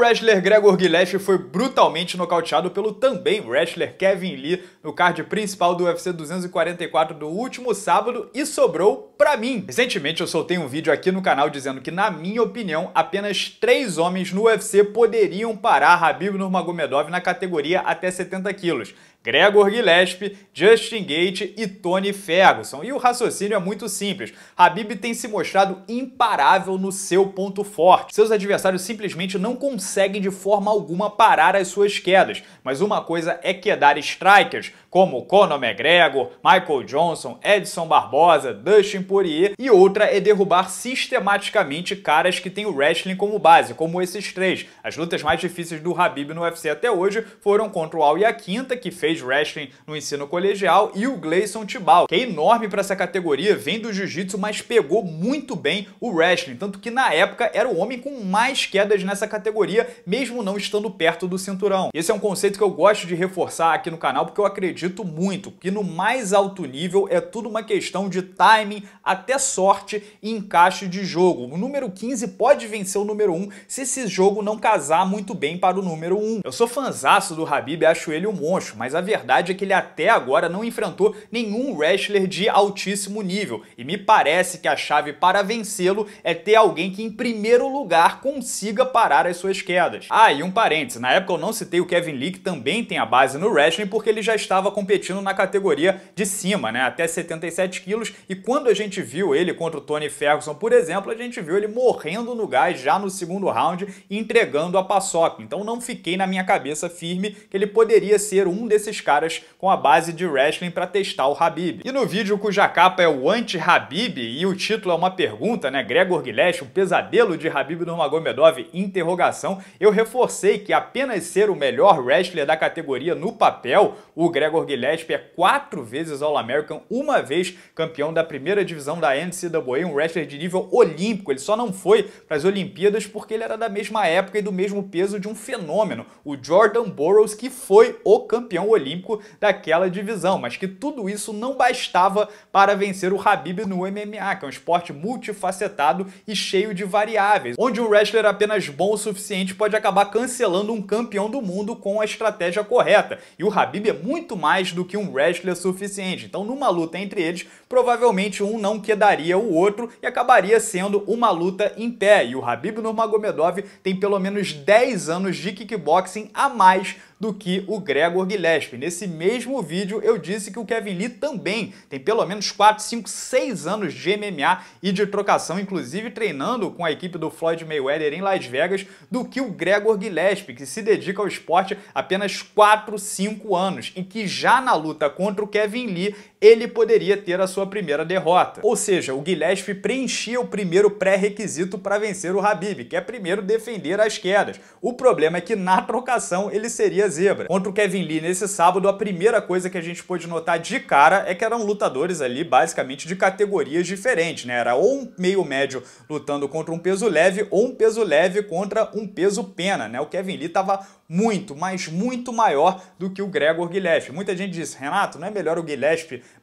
wrestler Gregor Gillespie foi brutalmente nocauteado pelo também wrestler Kevin Lee no card principal do UFC 244 do último sábado e sobrou pra mim. Recentemente eu soltei um vídeo aqui no canal dizendo que, na minha opinião, apenas três homens no UFC poderiam parar Habib Nurmagomedov na categoria até 70 quilos. Gregor Gillespie, Justin Gate e Tony Ferguson. E o raciocínio é muito simples. Habib tem se mostrado imparável no seu ponto forte. Seus adversários simplesmente não conseguem de forma alguma parar as suas quedas. Mas uma coisa é quedar strikers, como Conor McGregor, Michael Johnson, Edson Barbosa, Dustin Poirier, e outra é derrubar sistematicamente caras que têm o wrestling como base, como esses três. As lutas mais difíceis do Habib no UFC até hoje foram contra o Alia Quinta, que fez wrestling no ensino colegial, e o Gleison Tibau, que é enorme para essa categoria, vem do jiu-jitsu, mas pegou muito bem o wrestling, tanto que na época era o homem com mais quedas nessa categoria, mesmo não estando perto do cinturão. Esse é um conceito que eu gosto de reforçar aqui no canal, porque eu acredito acredito muito que no mais alto nível é tudo uma questão de timing, até sorte e encaixe de jogo. O número 15 pode vencer o número 1 se esse jogo não casar muito bem para o número 1. Eu sou fanzaço do Habib e acho ele um monstro, mas a verdade é que ele até agora não enfrentou nenhum wrestler de altíssimo nível e me parece que a chave para vencê-lo é ter alguém que em primeiro lugar consiga parar as suas quedas. Ah, e um parênteses, na época eu não citei o Kevin Lee que também tem a base no wrestling porque ele já estava estava competindo na categoria de cima, né? Até 77 quilos. E quando a gente viu ele contra o Tony Ferguson, por exemplo, a gente viu ele morrendo no gás já no segundo round, entregando a paçoca. Então não fiquei na minha cabeça firme que ele poderia ser um desses caras com a base de wrestling para testar o Habib. E no vídeo cuja capa é o anti-Habib e o título é uma pergunta, né? Gregor Gillespie, um pesadelo de Habib Nurmagomedov, interrogação. Eu reforcei que apenas ser o melhor wrestler da categoria no papel, o Gregor Trevor Gillespie é quatro vezes All-American, uma vez campeão da primeira divisão da NCAA, um wrestler de nível olímpico. Ele só não foi para as Olimpíadas porque ele era da mesma época e do mesmo peso de um fenômeno, o Jordan Burroughs, que foi o campeão olímpico daquela divisão, mas que tudo isso não bastava para vencer o Habib no MMA, que é um esporte multifacetado e cheio de variáveis, onde um wrestler apenas bom o suficiente pode acabar cancelando um campeão do mundo com a estratégia correta. E o Habib é muito mais mais do que um wrestler suficiente. Então, numa luta entre eles, provavelmente um não quedaria o outro e acabaria sendo uma luta em pé. E o Habib Nurmagomedov tem pelo menos 10 anos de kickboxing a mais do que o Gregor Gillespie. Nesse mesmo vídeo eu disse que o Kevin Lee também tem pelo menos 4, 5, 6 anos de MMA e de trocação, inclusive treinando com a equipe do Floyd Mayweather em Las Vegas, do que o Gregor Gillespie, que se dedica ao esporte apenas 4, 5 anos, e que já na luta contra o Kevin Lee ele poderia ter a sua primeira derrota. Ou seja, o Gillespie preenchia o primeiro pré-requisito para vencer o Habib, que é primeiro defender as quedas. O problema é que na trocação ele seria zebra. Contra o Kevin Lee nesse sábado, a primeira coisa que a gente pôde notar de cara é que eram lutadores ali basicamente de categorias diferentes, né? Era ou um meio médio lutando contra um peso leve ou um peso leve contra um peso pena, né? O Kevin Lee tava muito, mas muito maior do que o Gregor Guilherme. Muita gente diz, Renato, não é melhor o Guilherme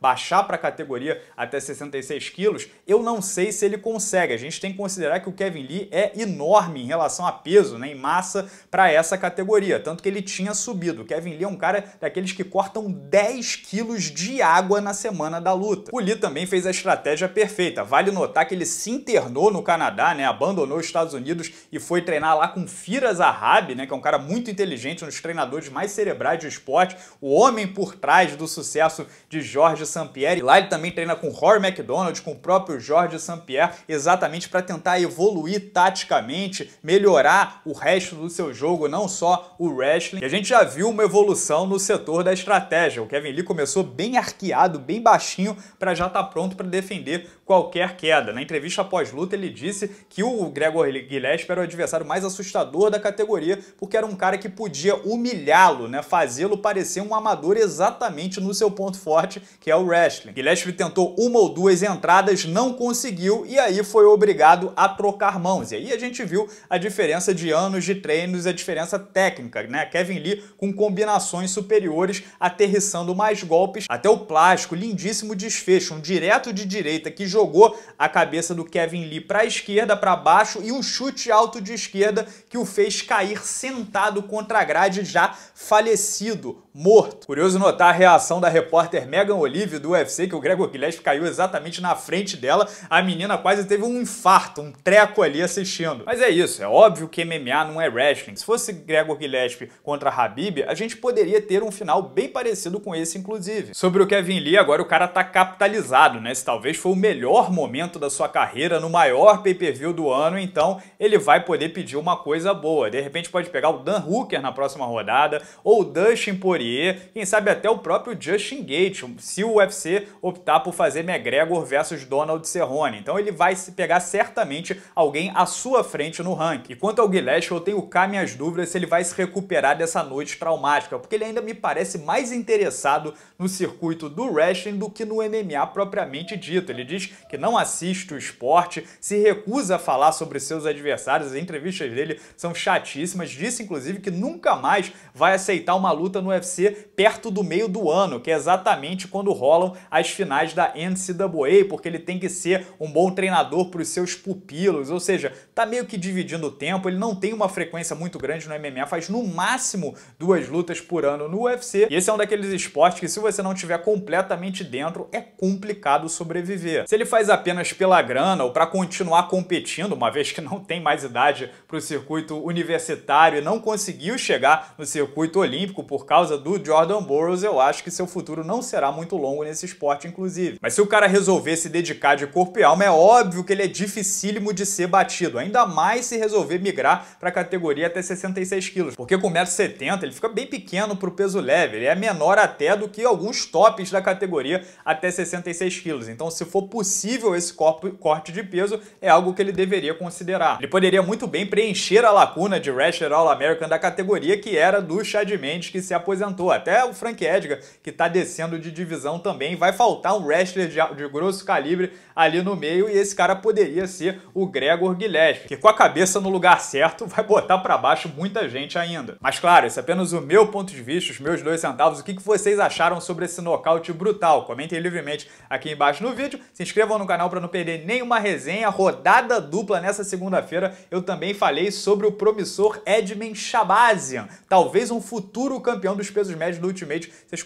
baixar para a categoria até 66 quilos? Eu não sei se ele consegue. A gente tem que considerar que o Kevin Lee é enorme em relação a peso, né, em massa, para essa categoria. Tanto que ele tinha subido. O Kevin Lee é um cara daqueles que cortam 10 quilos de água na semana da luta. O Lee também fez a estratégia perfeita. Vale notar que ele se internou no Canadá, né, abandonou os Estados Unidos e foi treinar lá com Firas Arabi, né, que é um cara muito inteligente, um dos treinadores mais cerebrais do esporte, o homem por trás do sucesso de Jorge E Lá ele também treina com Rory McDonald, com o próprio Jorge Sampieri, exatamente para tentar evoluir taticamente, melhorar o resto do seu jogo, não só o wrestling. E a gente gente já viu uma evolução no setor da estratégia. O Kevin Lee começou bem arqueado, bem baixinho, para já estar tá pronto para defender qualquer queda. Na entrevista após luta, ele disse que o Gregor Gillespie era o adversário mais assustador da categoria, porque era um cara que podia humilhá-lo, né, fazê-lo parecer um amador exatamente no seu ponto forte, que é o wrestling. Gillespie tentou uma ou duas entradas, não conseguiu e aí foi obrigado a trocar mãos. E aí a gente viu a diferença de anos de treinos, a diferença técnica, né? Kevin Lee com combinações superiores, aterrissando mais golpes, até o plástico, lindíssimo desfecho, um direto de direita que jogou a cabeça do Kevin Lee para a esquerda, para baixo e um chute alto de esquerda que o fez cair sentado contra a grade já falecido, morto. Curioso notar a reação da repórter Megan Olive do UFC que o Gregor Gillespie caiu exatamente na frente dela. A menina quase teve um infarto, um treco ali assistindo. Mas é isso, é óbvio que MMA não é wrestling. Se fosse Gregor Gillespie contra Habib, a gente poderia ter um final bem parecido com esse inclusive. Sobre o Kevin Lee, agora o cara tá capitalizado, né? Se talvez foi o melhor melhor momento da sua carreira, no maior pay-per-view do ano, então ele vai poder pedir uma coisa boa. De repente pode pegar o Dan Hooker na próxima rodada, ou o Dustin Poirier, quem sabe até o próprio Justin Gates, se o UFC optar por fazer McGregor versus Donald Cerrone. Então ele vai se pegar certamente alguém à sua frente no ranking. E quanto ao Guilherme, eu tenho cá minhas dúvidas se ele vai se recuperar dessa noite traumática, porque ele ainda me parece mais interessado no circuito do wrestling do que no MMA propriamente dito. Ele diz que não assiste o esporte, se recusa a falar sobre seus adversários. As entrevistas dele são chatíssimas. Disse, inclusive, que nunca mais vai aceitar uma luta no UFC perto do meio do ano, que é exatamente quando rolam as finais da NCAA, porque ele tem que ser um bom treinador para os seus pupilos. Ou seja, tá meio que dividindo o tempo. Ele não tem uma frequência muito grande no MMA, faz no máximo duas lutas por ano no UFC. E esse é um daqueles esportes que, se você não tiver completamente dentro, é complicado sobreviver. Se ele faz apenas pela grana ou para continuar competindo, uma vez que não tem mais idade para o circuito universitário e não conseguiu chegar no circuito olímpico por causa do Jordan Burroughs, eu acho que seu futuro não será muito longo nesse esporte, inclusive. Mas se o cara resolver se dedicar de corpo e alma, é óbvio que ele é dificílimo de ser batido, ainda mais se resolver migrar para a categoria até 66 quilos, porque com 1,70m ele fica bem pequeno para o peso leve, ele é menor até do que alguns tops da categoria até 66 quilos. Então, se for possível possível esse corte de peso é algo que ele deveria considerar. Ele poderia muito bem preencher a lacuna de Rasher All-American da categoria que era do Chad Mendes que se aposentou. Até o Frank Edgar, que está descendo de divisão também, vai faltar um wrestler de, de grosso calibre ali no meio e esse cara poderia ser o Gregor Guilherme, que com a cabeça no lugar certo vai botar para baixo muita gente ainda. Mas claro, esse é apenas o meu ponto de vista, os meus dois centavos. O que, que vocês acharam sobre esse nocaute brutal? Comentem livremente aqui embaixo no vídeo, se inscrevam no canal para não perder nenhuma resenha. Rodada dupla nessa segunda-feira. Eu também falei sobre o promissor Edmund Shabazian, talvez um futuro campeão dos pesos médios do Ultimate. Vocês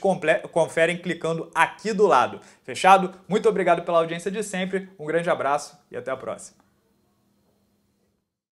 conferem clicando aqui do lado. Fechado? Muito obrigado pela audiência de sempre. Um grande abraço e até a próxima.